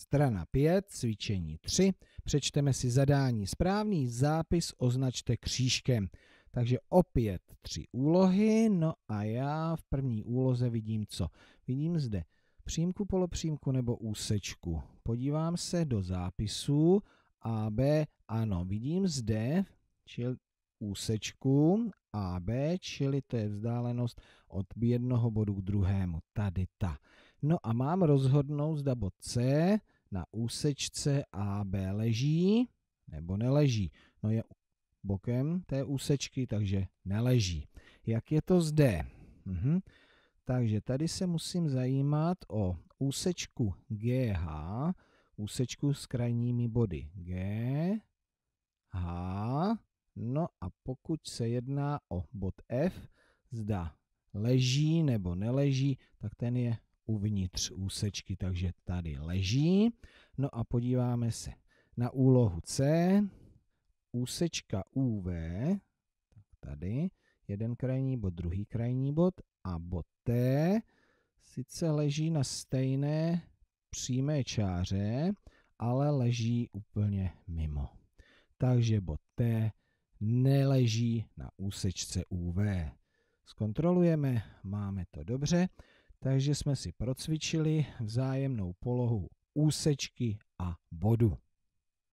Strana 5, cvičení 3. Přečteme si zadání správný, zápis označte křížkem. Takže opět tři úlohy, no a já v první úloze vidím co? Vidím zde přímku, polopřímku nebo úsečku. Podívám se do zápisu AB, ano, vidím zde čili úsečku AB, čili to je vzdálenost od jednoho bodu k druhému, tady ta. No a mám rozhodnout, zda bod C na úsečce AB leží nebo neleží. No je bokem té úsečky, takže neleží. Jak je to zde? Mhm. Takže tady se musím zajímat o úsečku GH, úsečku s krajními body G, H, no a pokud se jedná o bod F, zda leží nebo neleží, tak ten je uvnitř úsečky, takže tady leží. No a podíváme se na úlohu C. Úsečka UV, tak tady jeden krajní bod, druhý krajní bod a bod T sice leží na stejné přímé čáře, ale leží úplně mimo. Takže bod T neleží na úsečce UV. Zkontrolujeme, máme to dobře takže jsme si procvičili vzájemnou polohu úsečky a bodu.